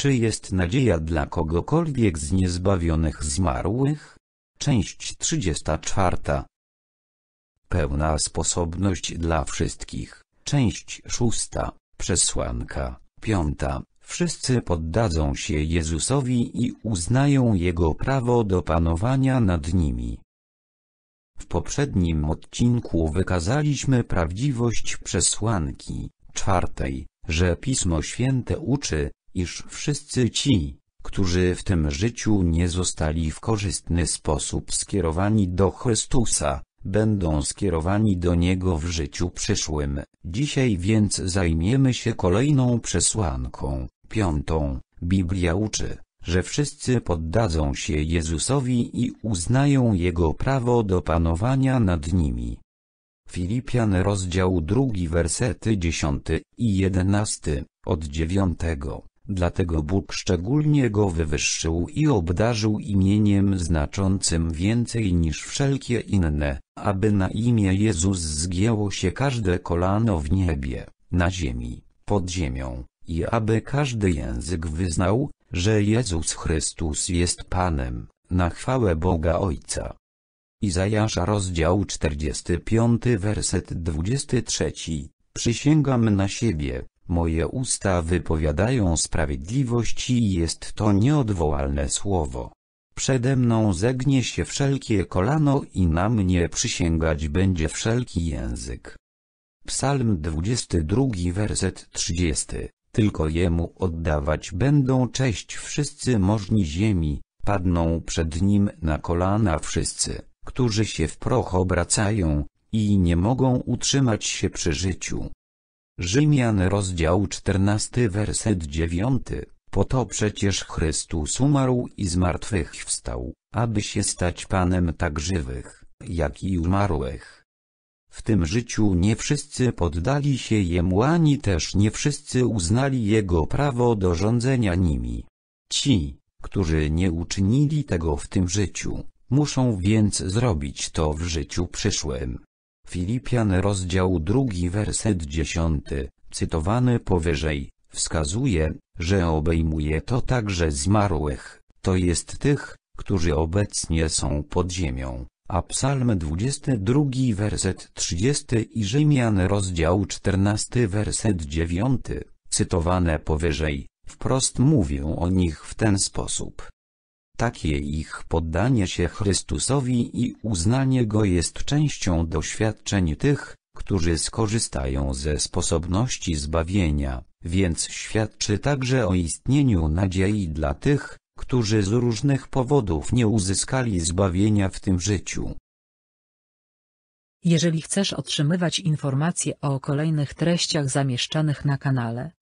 Czy jest nadzieja dla kogokolwiek z niezbawionych zmarłych? Część 34. Pełna sposobność dla wszystkich. Część 6. Przesłanka. 5. Wszyscy poddadzą się Jezusowi i uznają Jego prawo do panowania nad nimi. W poprzednim odcinku wykazaliśmy prawdziwość przesłanki czwartej, że Pismo Święte uczy, iż wszyscy ci, którzy w tym życiu nie zostali w korzystny sposób skierowani do Chrystusa, będą skierowani do Niego w życiu przyszłym. Dzisiaj więc zajmiemy się kolejną przesłanką, piątą. Biblia uczy, że wszyscy poddadzą się Jezusowi i uznają Jego prawo do panowania nad nimi. Filipian rozdział 2 wersety 10 i 11, od 9. Dlatego Bóg szczególnie go wywyższył i obdarzył imieniem znaczącym więcej niż wszelkie inne, aby na imię Jezus zgięło się każde kolano w niebie, na ziemi, pod ziemią, i aby każdy język wyznał, że Jezus Chrystus jest Panem, na chwałę Boga Ojca. Izajasza rozdział 45 werset 23 Przysięgam na siebie, Moje usta wypowiadają sprawiedliwość i jest to nieodwołalne słowo. Przede mną zegnie się wszelkie kolano i na mnie przysięgać będzie wszelki język. Psalm 22 werset 30 Tylko Jemu oddawać będą cześć wszyscy możni ziemi, padną przed Nim na kolana wszyscy, którzy się w proch obracają, i nie mogą utrzymać się przy życiu. Rzymian rozdział 14 werset 9. Po to przecież Chrystus umarł i zmartwychwstał, aby się stać Panem tak żywych, jak i umarłych. W tym życiu nie wszyscy poddali się Jemu ani też nie wszyscy uznali Jego prawo do rządzenia nimi. Ci, którzy nie uczynili tego w tym życiu, muszą więc zrobić to w życiu przyszłym. Filipian rozdział 2 werset 10, cytowany powyżej, wskazuje, że obejmuje to także zmarłych, to jest tych, którzy obecnie są pod ziemią, a psalm 22 werset 30 i Rzymian rozdział 14 werset 9, cytowane powyżej, wprost mówią o nich w ten sposób. Takie ich poddanie się Chrystusowi i uznanie Go jest częścią doświadczeń tych, którzy skorzystają ze sposobności zbawienia, więc świadczy także o istnieniu nadziei dla tych, którzy z różnych powodów nie uzyskali zbawienia w tym życiu. Jeżeli chcesz otrzymywać informacje o kolejnych treściach zamieszczanych na kanale,